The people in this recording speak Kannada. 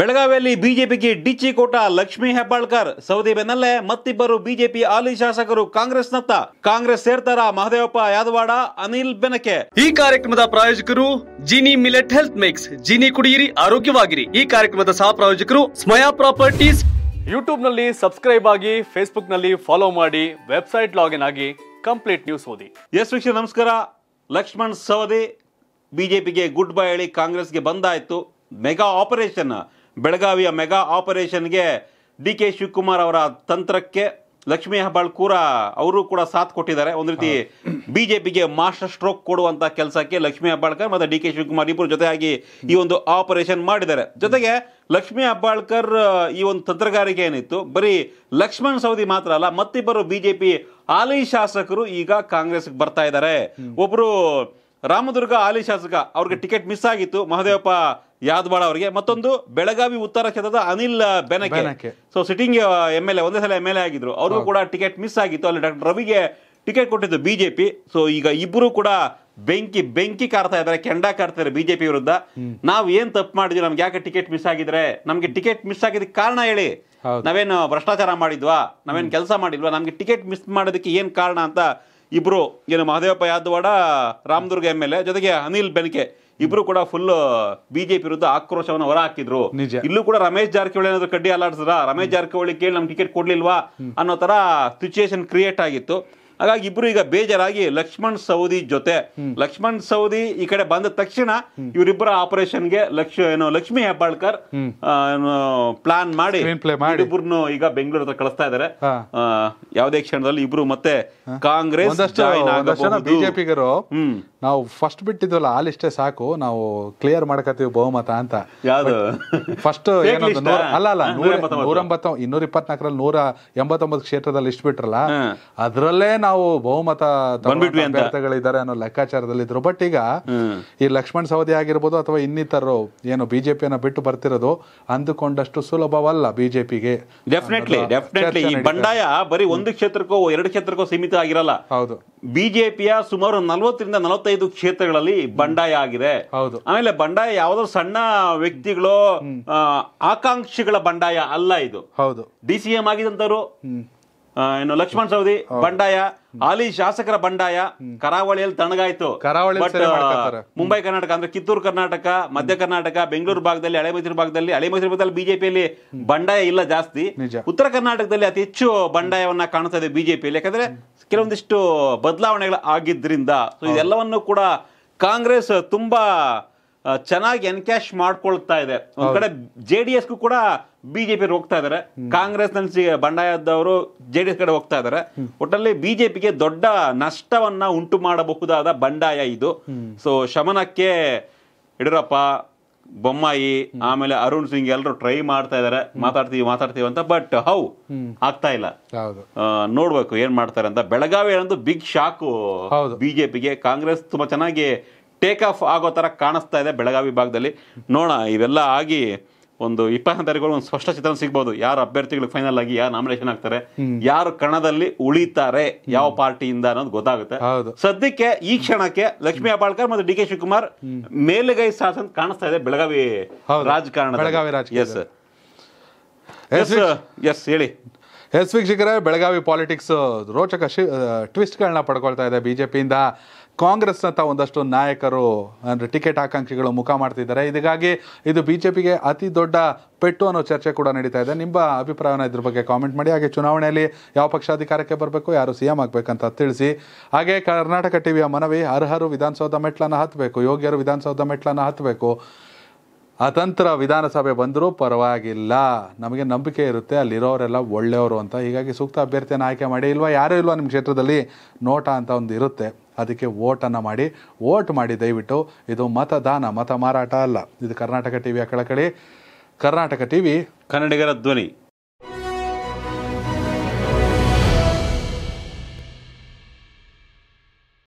ಬೆಳಗಾವಿಯಲ್ಲಿ ಬಿಜೆಪಿಗೆ ಡಿಚ್ಚಿ ಕೋಟ ಲಕ್ಷ್ಮೀ ಹೆಬ್ಬಾಳ್ಕರ್ ಸೌದಿ ಬೆನ್ನಲ್ಲೇ ಮತ್ತಿಬ್ಬರು ಬಿಜೆಪಿ ಹಾಲಿ ಶಾಸಕರು ಕಾಂಗ್ರೆಸ್ನತ್ತ ಕಾಂಗ್ರೆಸ್ ಸೇರ್ತಾರ ಮಹದೇವಪ್ಪ ಯಾದವಾಡ ಅನಿಲ್ ಬೆನಕೆ ಈ ಕಾರ್ಯಕ್ರಮದ ಪ್ರಾಯೋಜಕರು Jini millet health mix Jini ಕುಡಿಯಿರಿ ಆರೋಗ್ಯವಾಗಿರಿ ಈ ಕಾರ್ಯಕ್ರಮದ ಸಹ ಪ್ರಾಯೋಜಕರು ಸ್ಮಯಾ ಪ್ರಾಪರ್ಟೀಸ್ ಯೂಟ್ಯೂಬ್ ನಲ್ಲಿ ಸಬ್ಸ್ಕ್ರೈಬ್ ಆಗಿ ಫೇಸ್ಬುಕ್ ನಲ್ಲಿ ಫಾಲೋ ಮಾಡಿ ವೆಬ್ಸೈಟ್ ಲಾಗಿನ್ ಆಗಿ ಕಂಪ್ಲೀಟ್ ನ್ಯೂಸ್ ಓದಿ ಎಸ್ ವಿಷಯ ನಮಸ್ಕಾರ ಲಕ್ಷ್ಮಣ್ ಸವದಿ ಬಿಜೆಪಿಗೆ ಗುಡ್ ಬೈ ಹೇಳಿ ಕಾಂಗ್ರೆಸ್ಗೆ ಬಂದಾಯ್ತು ಮೆಗಾ ಆಪರೇಷನ್ ಬೆಳಗಾವಿಯ ಮೆಗಾ ಆಪರೇಷನ್ಗೆ ಡಿ ಕೆ ಶಿವಕುಮಾರ್ ಅವರ ತಂತ್ರಕ್ಕೆ ಲಕ್ಷ್ಮೀ ಕೂರ ಅವರು ಕೂಡ ಸಾಥ್ ಕೊಟ್ಟಿದ್ದಾರೆ ಒಂದು ರೀತಿ ಬಿಜೆಪಿಗೆ ಮಾಸ್ಟರ್ ಸ್ಟ್ರೋಕ್ ಕೊಡುವಂತ ಕೆಲಸಕ್ಕೆ ಲಕ್ಷ್ಮೀ ಹೆಬ್ಬಾಳ್ಕರ್ ಮತ್ತು ಡಿ ಕೆ ಶಿವಕುಮಾರ್ ಇಬ್ಬರು ಜೊತೆಯಾಗಿ ಈ ಒಂದು ಆಪರೇಷನ್ ಮಾಡಿದ್ದಾರೆ ಜೊತೆಗೆ ಲಕ್ಷ್ಮೀ ಹೆಬ್ಬಾಳ್ಕರ್ ಈ ಒಂದು ತಂತ್ರಗಾರಿಕೆ ಏನಿತ್ತು ಬರೀ ಲಕ್ಷ್ಮಣ್ ಸೌದಿ ಮಾತ್ರ ಅಲ್ಲ ಮತ್ತಿಬ್ಬರು ಬಿಜೆಪಿ ಹಾಲಿ ಶಾಸಕರು ಈಗ ಕಾಂಗ್ರೆಸ್ಗೆ ಬರ್ತಾ ಇದ್ದಾರೆ ಒಬ್ಬರು ರಾಮದುರ್ಗ ಹಾಲಿ ಶಾಸಕ ಅವ್ರಿಗೆ ಟಿಕೆಟ್ ಮಿಸ್ ಆಗಿತ್ತು ಮಹದೇವಪ್ಪ ಯಾದವಾಡ ಅವರಿಗೆ ಮತ್ತೊಂದು ಬೆಳಗಾವಿ ಉತ್ತರ ಕ್ಷೇತ್ರದ Anil Benake so sitting M L A ಒಂದೇ ಸಲ ಎಮ್ ಎಲ್ ಎ ಆಗಿದ್ರು ಅವ್ರಿಗೂ ಕೂಡ ಟಿಕೆಟ್ ಮಿಸ್ ಆಗಿತ್ತು ಅಲ್ಲಿ ಡಾಕ್ಟರ್ ರವಿಗೆ ಟಿಕೆಟ್ ಕೊಟ್ಟಿದ್ದು ಬಿಜೆಪಿ ಸೊ ಈಗ ಇಬ್ಬರು ಕೂಡ ಬೆಂಕಿ ಬೆಂಕಿ ಕಾರ್ತಾ ಇದ್ದಾರೆ ಕೆಂಡ ಕಾರ್ತಾರೆ ಬಿಜೆಪಿ ವಿರುದ್ಧ ನಾವು ಏನ್ ತಪ್ಪು ಮಾಡಿದ್ವಿ ನಮ್ಗೆ ಯಾಕೆ ಟಿಕೆಟ್ ಮಿಸ್ ಆಗಿದ್ರೆ ನಮ್ಗೆ ಟಿಕೆಟ್ ಮಿಸ್ ಆಗಿದ್ದಕ್ಕೆ ಕಾರಣ ಹೇಳಿ ನಾವೇನು ಭ್ರಷ್ಟಾಚಾರ ಮಾಡಿದ್ವಾ ನಾವೇನು ಕೆಲಸ ಮಾಡಿದ್ವಾ ನಮ್ಗೆ ಟಿಕೆಟ್ ಮಿಸ್ ಮಾಡೋದಕ್ಕೆ ಏನ್ ಕಾರಣ ಅಂತ ಇಬ್ರು ಏನು Mahadevappa Yadawad Ramdurg M L A ಜೊತೆಗೆ ಅನಿಲ್ ಬೆನಕೆ ಇಬ್ರು ಕೂಡ ಫುಲ್ ಬಿಜೆಪಿ ವಿರುದ್ಧ ಆಕ್ರೋಶವನ್ನು ಹೊರ ಹಾಕಿದ್ರು ಇಲ್ಲೂ ಕೂಡ ರಮೇಶ್ ಜಾರಕಿಹೊಳಿ ಏನಾದ್ರು ಕಡ್ಡಿ ಅಲ್ಲಾಡ್ಸಿದ್ರ ರಮೇಶ್ ಜಾರಕಿಹೊಳಿ ಕೇಳಿ ನಮ್ಗೆ ಟಿಕೆಟ್ ಕೊಡ್ಲಿಲ್ವಾ ಅನ್ನೋ ತರ ಸಿಚುಯೇಷನ್ ಕ್ರಿಯೇಟ್ ಆಗಿತ್ತು ಹಾಗಾಗಿ ಇಬ್ರು ಈಗ ಬೇಜಾರಾಗಿ ಲಕ್ಷ್ಮಣ್ ಸೌದಿ ಜೊತೆ ಲಕ್ಷ್ಮಣ್ ಸೌದಿ ಈ ಕಡೆ ಬಂದ ತಕ್ಷಣ ಇವರಿಬ್ಬರ ಆಪರೇಷನ್ಗೆ ಲಕ್ಷ ಏನು ಲಕ್ಷ್ಮಿ ಹೆಬ್ಬಾಳ್ಕರ್ ಪ್ಲಾನ್ ಮಾಡಿ ಇಬ್ಬರು ಈಗ ಬೆಂಗಳೂರು ಹತ್ರ ಕಳಿಸ್ತಾ ಇದಾರೆ ಯಾವುದೇ ಕ್ಷಣದಲ್ಲಿ ಇಬ್ರು ಮತ್ತೆ ಕಾಂಗ್ರೆಸ್ ಬಿಜೆಪಿಗರು ನಾವು ಫಸ್ಟ್ ಬಿಟ್ಟಿದ್ವಲ್ಲ ಲಿಸ್ಟೇ ಸಾಕು ನಾವು ಕ್ಲಿಯರ್ ಮಾಡ್ಕತ್ತೀವಿ ಬಹುಮತ ಅಂತ ಫಸ್ಟ್ ಏನೊಂದು ಅಲ್ಲ ಅಲ್ಲ ನೂರ ಎಂಬತ್ತ ಇನ್ನೂರ ಇಪ್ಪತ್ನಾಲ್ಕರಲ್ಲಿ ನೂರ ಎಂಬತ್ತೊಂಬತ್ತು ಕ್ಷೇತ್ರದಲ್ಲಿ ಇಷ್ಟು ಬಿಟ್ರಲ್ಲ ಅದರಲ್ಲೇ ನಾವು ಬಹುಮತ ಅಭ್ಯರ್ಥಿಗಳಿದ್ದಾರೆ ಅನ್ನೋ ಲೆಕ್ಕಾಚಾರದಲ್ಲಿ ಇದ್ರು ಬಟ್ ಈಗ ಈ ಲಕ್ಷ್ಮಣ್ ಸವದಿ ಆಗಿರ್ಬೋದು ಅಥವಾ ಇನ್ನಿತರರು ಏನು ಬಿಜೆಪಿಯನ್ನ ಬಿಟ್ಟು ಬರ್ತಿರೋದು ಅಂದುಕೊಂಡಷ್ಟು ಸುಲಭವಲ್ಲ ಬಿಜೆಪಿಗೆ ಡೆಫಿನೆಟ್ಲಿ ಈ ಬಂಡಾಯ ಬರೀ ಒಂದು ಕ್ಷೇತ್ರಕ್ಕೋ ಎರಡು ಕ್ಷೇತ್ರಕ್ಕೋ ಸೀಮಿತ ಆಗಿರಲ್ಲ ಹೌದು ಬಿಜೆಪಿಯ ಸುಮಾರು ನಲವತ್ತರಿಂದ ನಲವತ್ತೈದು ಕ್ಷೇತ್ರಗಳಲ್ಲಿ ಬಂಡಾಯ ಆಗಿದೆ ಹೌದು ಆಮೇಲೆ ಬಂಡಾಯ ಯಾವುದೋ ಸಣ್ಣ ವ್ಯಕ್ತಿಗಳು ಆಕಾಂಕ್ಷಿಗಳ ಬಂಡಾಯ ಅಲ್ಲ ಇದು ಹೌದು ಡಿ ಸಿ ಎಂ ಆಗಿದಂತವರು ಏನು ಲಕ್ಷ್ಮಣ್ ಸವದಿ ಬಂಡಾಯ ಹಾಲಿ ಶಾಸಕರ ಬಂಡಾಯ ಕರಾವಳಿಯಲ್ಲಿ ತಣ್ಣಗಾಯ್ತು ಕರಾವಳಿ ಮುಂಬೈ ಕರ್ನಾಟಕ ಅಂದ್ರೆ ಕಿತ್ತೂರು ಕರ್ನಾಟಕ ಮಧ್ಯ ಕರ್ನಾಟಕ ಬೆಂಗಳೂರು ಭಾಗದಲ್ಲಿ ಹಳೆ ಮೈಸೂರು ಭಾಗದಲ್ಲಿ ಹಳೆ ಮೈಸೂರು ಭಾಗದಲ್ಲಿ ಬಿಜೆಪಿಯಲ್ಲಿ ಬಂಡಾಯ ಇಲ್ಲ ಜಾಸ್ತಿ ಉತ್ತರ ಕರ್ನಾಟಕದಲ್ಲಿ ಅತಿ ಹೆಚ್ಚು ಬಂಡಾಯವನ್ನ ಕಾಣ್ತಾ ಇದೆ ಬಿಜೆಪಿಯಲ್ಲಿ ಯಾಕಂದ್ರೆ ಕೆಲವೊಂದಿಷ್ಟು ಬದಲಾವಣೆಗಳು ಆಗಿದ್ರಿಂದ ಸೊ ಇದೆಲ್ಲವನ್ನು ಕೂಡ ಕಾಂಗ್ರೆಸ್ ತುಂಬಾ ಚೆನ್ನಾಗಿ ಎನ್ಕ್ಯಾಶ್ ಮಾಡ್ಕೊಳ್ತಾ ಇದೆ ಒಂದ್ ಕಡೆ ಜೆ ಡಿ ಎಸ್ಗೂ ಕೂಡ ಬಿಜೆಪಿ ಹೋಗ್ತಾ ಇದ್ದಾರೆ ಕಾಂಗ್ರೆಸ್ ನಲ್ಲಿ ಬಂಡಾಯದವರು ಜೆಡಿಎಸ್ ಕಡೆ ಹೋಗ್ತಾ ಇದಾರೆ ಒಟ್ಟಲ್ಲಿ ಬಿಜೆಪಿಗೆ ದೊಡ್ಡ ನಷ್ಟವನ್ನ ಉಂಟು ಮಾಡಬಹುದಾದ ಬಂಡಾಯ ಇದು ಸೊ ಶಮನಕ್ಕೆ ಯಡಿಯೂರಪ್ಪ ಬೊಮ್ಮಾಯಿ ಆಮೇಲೆ ಅರುಣ್ ಸಿಂಗ್ ಎಲ್ಲರೂ ಟ್ರೈ ಮಾಡ್ತಾ ಇದಾರೆ ಮಾತಾಡ್ತೀವಿ ಮಾತಾಡ್ತೀವಿ ಅಂತ ಬಟ್ ಹೌ ಆಗ್ತಾ ಇಲ್ಲ ನೋಡ್ಬೇಕು ಏನ್ ಮಾಡ್ತಾರೆ ಅಂತ ಬೆಳಗಾವಿ ಅನ್ನೋದು ಬಿಗ್ ಶಾಕ್ ಬಿಜೆಪಿಗೆ ಕಾಂಗ್ರೆಸ್ ತುಂಬಾ ಚೆನ್ನಾಗಿ ಟೇಕ್ ಆಫ್ ಆಗೋ ತರ ಕಾಣಿಸ್ತಾ ಇದೆ ಬೆಳಗಾವಿ ಭಾಗದಲ್ಲಿ ನೋಡ ಇವೆಲ್ಲ ಆಗಿ ಒಂದು ತಾರೀಕು ಒಂದು ಸ್ಪಷ್ಟ ಚಿತ್ರ ಸಿಗ್ಬೋದು ಯಾರು ಅಭ್ಯರ್ಥಿಗಳು ಫೈನಲ್ ಆಗಿ ಯಾರು ನಾಮಿನೇಷನ್ ಆಗ್ತಾರೆ ಯಾರು ಕಣದಲ್ಲಿ ಉಳಿತಾರೆ ಯಾವ ಪಾರ್ಟಿಯಿಂದ ಅನ್ನೋದು ಗೊತ್ತಾಗುತ್ತೆ ಸದ್ಯಕ್ಕೆ ಈ ಕ್ಷಣಕ್ಕೆ ಲಕ್ಷ್ಮೀ ಬಾಳ್ಕರ್ ಮತ್ತು ಡಿ ಕೆ ಶಿವಕುಮಾರ್ ಮೇಲುಗೈ ಸಾಸ್ ಕಾಣಿಸ್ತಾ ಇದೆ ಬೆಳಗಾವಿ ರಾಜಕಾರಣ ಬೆಳಗಾವಿ ಎಸ್ ಎಸ್ ಹೇಳಿ ಎಸ್ ವೀಕ್ಷಕರೇ ಬೆಳಗಾವಿ ಪಾಲಿಟಿಕ್ಸ್ ರೋಚಕ ಶಿ ಟ್ವಿಸ್ಟ್ಗಳನ್ನ ಪಡ್ಕೊಳ್ತಾ ಇದೆ ಬಿ ಜೆ ಪಿಯಿಂದ ಕಾಂಗ್ರೆಸ್ನಂಥ ಒಂದಷ್ಟು ನಾಯಕರು ಅಂದರೆ ಟಿಕೆಟ್ ಆಕಾಂಕ್ಷಿಗಳು ಮುಖ ಮಾಡ್ತಿದ್ದಾರೆ ಇದಕ್ಕಾಗಿ ಇದು ಬಿ ಜೆ ಪಿಗೆ ಅತಿ ದೊಡ್ಡ ಪೆಟ್ಟು ಅನ್ನೋ ಚರ್ಚೆ ಕೂಡ ನಡೀತಾ ಇದೆ ನಿಮ್ಮ ಅಭಿಪ್ರಾಯನ ಇದ್ರ ಬಗ್ಗೆ ಕಾಮೆಂಟ್ ಮಾಡಿ ಹಾಗೆ ಚುನಾವಣೆಯಲ್ಲಿ ಯಾವ ಪಕ್ಷ ಅಧಿಕಾರಕ್ಕೆ ಬರಬೇಕು ಯಾರು ಸಿ ಎಂ ಆಗಬೇಕಂತ ತಿಳಿಸಿ ಹಾಗೆ ಕರ್ನಾಟಕ ಟಿವಿಯ ಮನವಿ ಅರ್ಹರು ವಿಧಾನಸೌಧ ಮೆಟ್ಲನ್ನು ಹತ್ತಬೇಕು ಯೋಗ್ಯರು ವಿಧಾನಸೌಧ ಮೆಟ್ಲನ್ನು ಹತ್ತಬೇಕು ಅತಂತ್ರ ವಿಧಾನಸಭೆ ಬಂದರೂ ಪರವಾಗಿಲ್ಲ ನಮಗೆ ನಂಬಿಕೆ ಇರುತ್ತೆ ಅಲ್ಲಿರೋರೆಲ್ಲ ಒಳ್ಳೆಯವರು ಅಂತ ಹೀಗಾಗಿ ಸೂಕ್ತ ಅಭ್ಯರ್ಥಿಯನ್ನು ಆಯ್ಕೆ ಮಾಡಿ ಇಲ್ವಾ ಯಾರೂ ಇಲ್ವಾ ನಿಮ್ಮ ಕ್ಷೇತ್ರದಲ್ಲಿ ನೋಟ ಅಂತ ಒಂದು ಇರುತ್ತೆ ಅದಕ್ಕೆ ಓಟನ್ನು ಮಾಡಿ ಓಟ್ ಮಾಡಿ ದಯವಿಟ್ಟು ಇದು ಮತದಾನ ಮತ ಮಾರಾಟ ಅಲ್ಲ ಇದು ಕರ್ನಾಟಕ ವಿಯ ಕಳಕಳಿ ಕರ್ನಾಟಕ ಟಿ ವಿ ಕನ್ನಡಿಗರ ಧ್ವನಿ